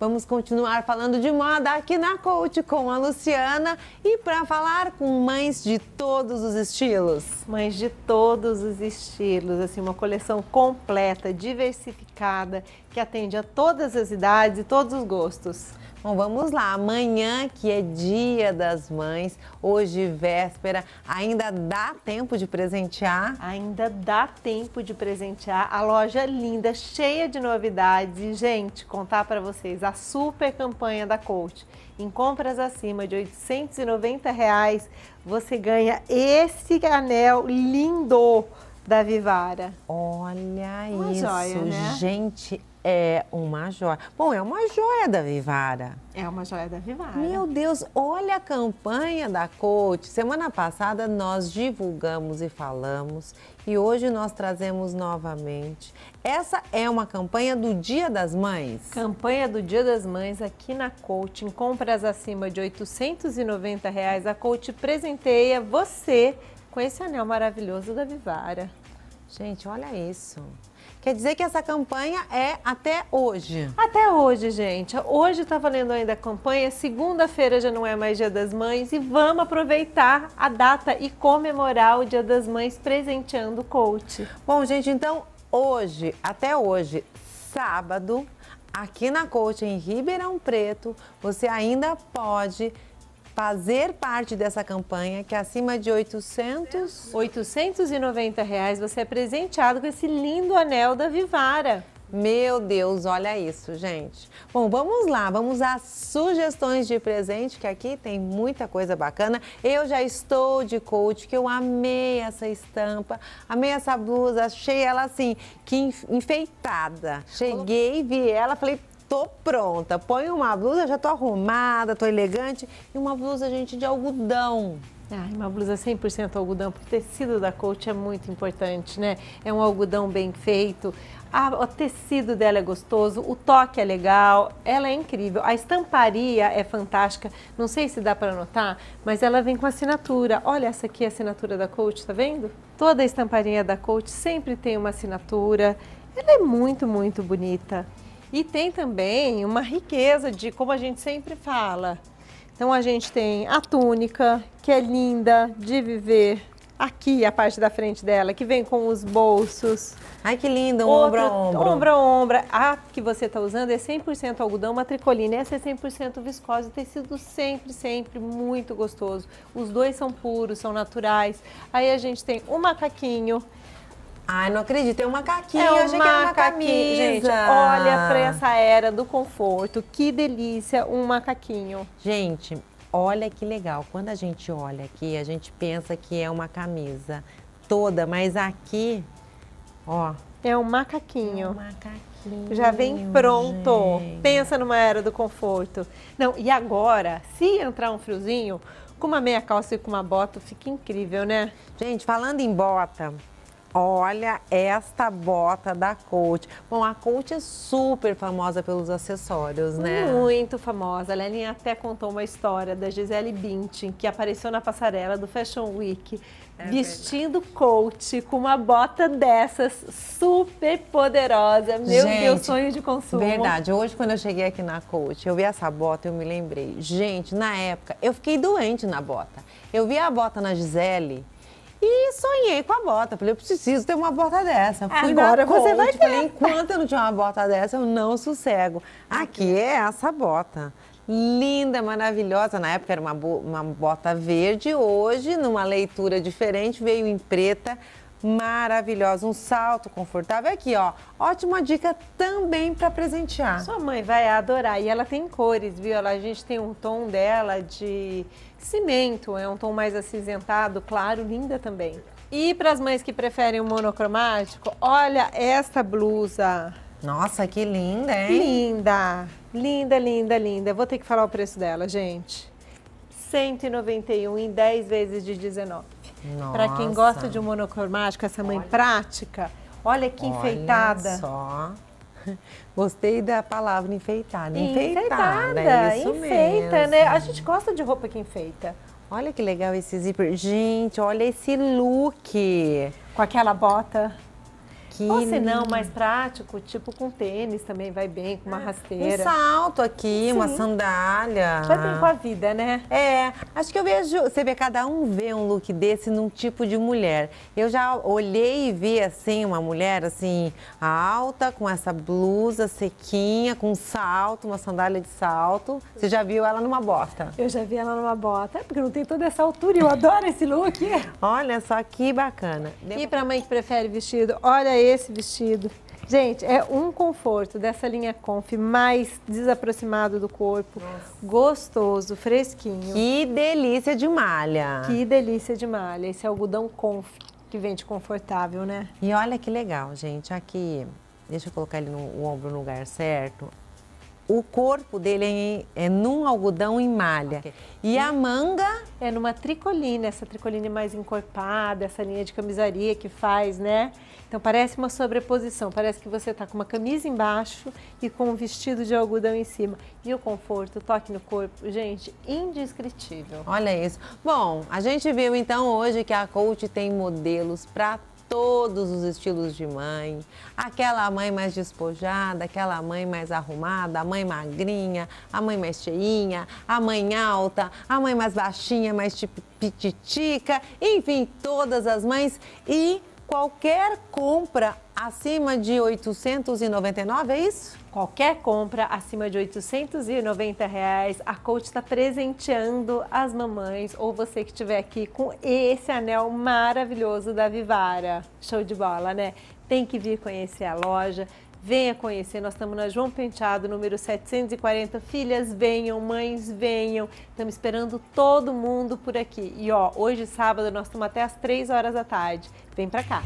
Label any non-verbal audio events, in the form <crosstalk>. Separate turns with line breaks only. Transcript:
Vamos continuar falando de moda aqui na Coach com a Luciana e para falar com mães de todos os estilos. Mães de todos os estilos, assim, uma coleção completa, diversificada, que atende a todas as idades e todos os gostos. Bom, vamos lá. Amanhã, que é Dia das Mães, hoje véspera, ainda dá tempo de presentear? Ainda dá tempo de presentear. A loja é linda, cheia de novidades. E, gente, contar para vocês a super campanha da Coach. Em compras acima de R$ 890, reais, você ganha esse anel lindo da Vivara. Olha uma isso, joia, né? gente, é uma joia. Bom, é uma joia da Vivara. É uma joia da Vivara. Meu Deus, olha a campanha da Coach. Semana passada nós divulgamos e falamos e hoje nós trazemos novamente. Essa é uma campanha do Dia das Mães. Campanha do Dia das Mães aqui na Coach. Em compras acima de R$ 890, reais, a Coach presenteia você com esse anel maravilhoso da Vivara. Gente, olha isso. Quer dizer que essa campanha é até hoje? Até hoje, gente. Hoje está valendo ainda a campanha. Segunda-feira já não é mais Dia das Mães e vamos aproveitar a data e comemorar o Dia das Mães presenteando o coach. Bom, gente, então hoje, até hoje, sábado, aqui na Coach em Ribeirão Preto, você ainda pode fazer parte dessa campanha, que é acima de 800... 890 reais, você é presenteado com esse lindo anel da Vivara. Meu Deus, olha isso, gente. Bom, vamos lá, vamos às sugestões de presente, que aqui tem muita coisa bacana. Eu já estou de coach, que eu amei essa estampa, amei essa blusa, achei ela assim, que enfeitada. Cheguei, vi ela, falei, tô pronta. Põe uma blusa, já tô arrumada, tô elegante. E uma blusa, gente, de algodão. Ah, uma blusa 100% algodão, porque o tecido da coach é muito importante, né? É um algodão bem feito, ah, o tecido dela é gostoso, o toque é legal, ela é incrível. A estamparia é fantástica, não sei se dá para notar, mas ela vem com assinatura. Olha essa aqui a assinatura da coach, tá vendo? Toda a estamparia da coach sempre tem uma assinatura. Ela é muito, muito bonita. E tem também uma riqueza de, como a gente sempre fala, então a gente tem a túnica, que é linda de viver. Aqui, a parte da frente dela, que vem com os bolsos. Ai, que linda, um ombro a ombro. Ombro a ombro. A que você está usando é 100% algodão, uma tricolina. Essa é 100% viscose, tecido sempre, sempre muito gostoso. Os dois são puros, são naturais. Aí a gente tem o macaquinho, Ai, não acredito, é um macaquinho, é eu achei que era uma camisa. Gente, olha pra essa era do conforto, que delícia, um macaquinho. Gente, olha que legal, quando a gente olha aqui, a gente pensa que é uma camisa toda, mas aqui, ó... É um macaquinho. É um macaquinho. Já vem pronto. Gente. Pensa numa era do conforto. Não, e agora, se entrar um friozinho, com uma meia calça e com uma bota, fica incrível, né? Gente, falando em bota, Olha esta bota da Coach. Bom, a Coach é super famosa pelos acessórios, né? Muito famosa. A até contou uma história da Gisele Bündchen, que apareceu na passarela do Fashion Week, é vestindo verdade. Coach com uma bota dessas super poderosa. Meu gente, Deus, sonho de consumo. Verdade. Hoje, quando eu cheguei aqui na Coach, eu vi essa bota e eu me lembrei. Gente, na época, eu fiquei doente na bota. Eu vi a bota na Gisele e sonhei com a bota. Falei, eu preciso ter uma bota dessa. Agora Fui você vai ter. Falei, enquanto eu não tinha uma bota dessa, eu não sossego. Aqui é essa bota linda, maravilhosa. Na época era uma, uma bota verde, hoje, numa leitura diferente, veio em preta, maravilhosa, um salto confortável. Aqui, ó, ótima dica também para presentear. Sua mãe vai adorar e ela tem cores, viu? Ela, a gente tem um tom dela de cimento, é um tom mais acinzentado, claro, linda também. E para as mães que preferem o monocromático, olha esta blusa. Nossa, que linda, hein? Linda, linda, linda, linda. Vou ter que falar o preço dela, gente. 191 em 10 vezes de 19. Para quem gosta de um monocromático, essa mãe olha. prática, olha que olha enfeitada. só. <laughs> Gostei da palavra enfeitar, né? Enfeitada, né? enfeitada isso enfeita, mesmo. né? A gente gosta de roupa que enfeita. Olha que legal esse zíper. Gente, olha esse look. Com aquela bota. Ou se não, mais prático, tipo com tênis também vai bem, com uma é, rasteira. Um salto aqui, Sim. uma sandália. Vai bem com a vida, né? É, acho que eu vejo, você vê, cada um vê um look desse num tipo de mulher. Eu já olhei e vi, assim, uma mulher, assim, alta, com essa blusa sequinha, com salto, uma sandália de salto. Você já viu ela numa bota? Eu já vi ela numa bota, é porque não tem toda essa altura e eu adoro esse look. Olha só que bacana. E pra mãe que prefere vestido, olha aí esse vestido. Gente, é um conforto dessa linha Conf, mais desaproximado do corpo, Nossa. gostoso, fresquinho. Que delícia de malha. Que delícia de malha. Esse algodão Conf, que vende confortável, né? E olha que legal, gente. Aqui, deixa eu colocar ele no ombro no lugar certo o corpo dele é, em, é num algodão em malha. Okay. E a manga... É numa tricoline, essa tricoline mais encorpada, essa linha de camisaria que faz, né? Então parece uma sobreposição, parece que você tá com uma camisa embaixo e com um vestido de algodão em cima. E o conforto, o toque no corpo, gente, indescritível. Olha isso. Bom, a gente viu então hoje que a Coach tem modelos para todos os estilos de mãe. Aquela mãe mais despojada, aquela mãe mais arrumada, a mãe magrinha, a mãe mais cheinha, a mãe alta, a mãe mais baixinha, mais pititica, enfim, todas as mães e qualquer compra acima de 899, é isso? Qualquer compra acima de 890 reais, a Coach está presenteando as mamães ou você que estiver aqui com esse anel maravilhoso da Vivara. Show de bola, né? Tem que vir conhecer a loja. Venha conhecer, nós estamos na João Penteado, número 740. Filhas, venham, mães, venham. Estamos esperando todo mundo por aqui. E ó, hoje sábado nós estamos até às 3 horas da tarde. Vem pra cá.